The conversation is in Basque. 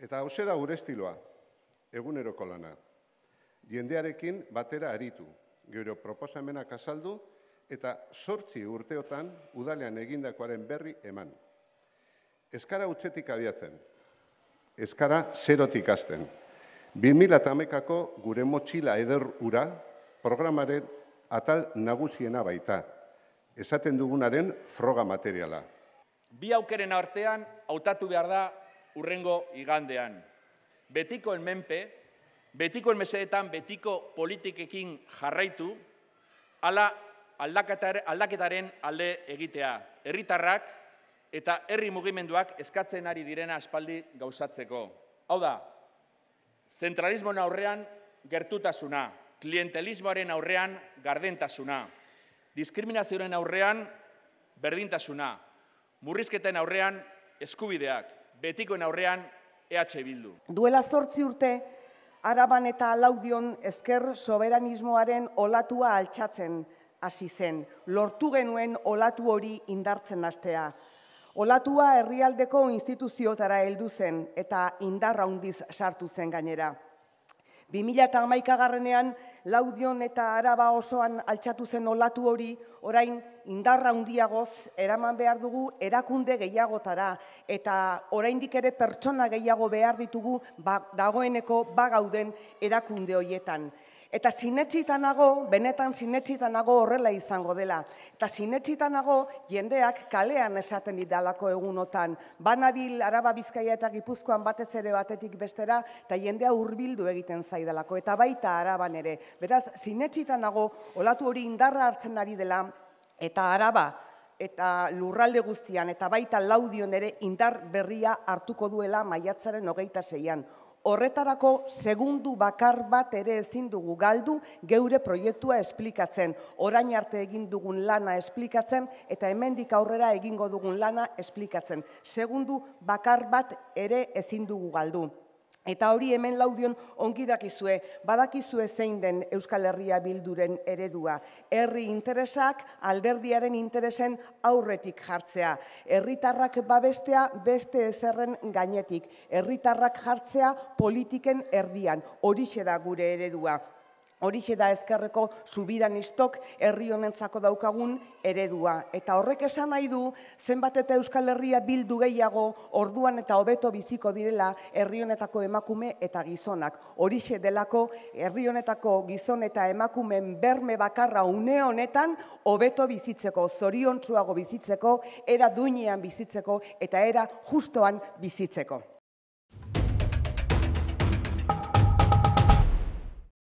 Eta hause da gure estiloa, eguneroko lana. Jendearekin batera aritu, geure proposamenak azaldu, eta sortzi urteotan udalean egindakoaren berri eman. Eskara utzetik abiatzen, eskara zerotik azten. 2008ako gure motxila eder ura programaren atal nagusiena baita. Esaten dugunaren froga materiala. Bi aukeren artean hautatu behar da urrengo igandean. Betiko enmenpe, betiko enmezeetan betiko politikekin jarraitu, ala aldaketaren alde egitea. Erritarrak eta herri mugimenduak eskatzen ari direna aspaldi gauzatzeko. Hau da, zentralismoen aurrean gertutasuna, klientelismoaren aurrean gardentasuna, diskriminazioaren aurrean berdintasuna, murrizketen aurrean eskubideak betikoen aurrean EH Bildu. Duela zortzi urte, Araban eta Laudion ezker soberanismoaren olatua altxatzen hasi zen. Lortu genuen olatu hori indartzen hastea. Olatua herrialdeko instituziotara heldu zen eta indarra sartu zen gainera. 2008 garrenean, laudion eta araba osoan altxatu zen olatu hori, orain indarra handiagoz eraman behar dugu erakunde gehiagotara, eta oraindik ere pertsona gehiago behar ditugu ba, dagoeneko bagauden erakunde hoietan. Eta sinetsitan benetan sinetsitan nago horrela izango dela. Eta sinetsitan nago jendeak kalean esaten didalako egunotan. Banabil, Araba Bizkaia eta Gipuzkoan batez ere batetik bestera, eta jendea hurbildu egiten zaidalako, eta baita Araban ere. Beraz, sinetsitan nago, olatu hori indarra hartzen ari dela, eta Araba, eta lurralde guztian eta baita laudion ere indar berria hartuko duela maiatzaren hogeita zeian. Horretarako segundu bakar bat ere ezin dugu galdu geure proiektua esplikatzen, orain arte egin dugun lana esplikatzen eta hemendik aurrera egingo dugun lana esplikatzen. Segundu bakar bat ere ezin dugu galdu. Eta hori hemen laudion ongi dakizue, badakizue zein den Euskal Herria bilduren eredua. Herri interesak alderdiaren interesen aurretik jartzea. Herritarrak babestea beste ezerren gainetik. Herritarrak jartzea politiken erdian. Horixe da gure eredua. Horixe da ezkerreko subiran istok herri honentzako daukagun eredua. Eta horrek esan nahi du, zenbat eta Euskal Herria bildu gehiago orduan eta hobeto biziko direla herri honetako emakume eta gizonak. Horixe delako herri honetako gizon eta emakumen berme bakarra une honetan hobeto bizitzeko, zoriontsuago bizitzeko, era duinean bizitzeko eta era justoan bizitzeko.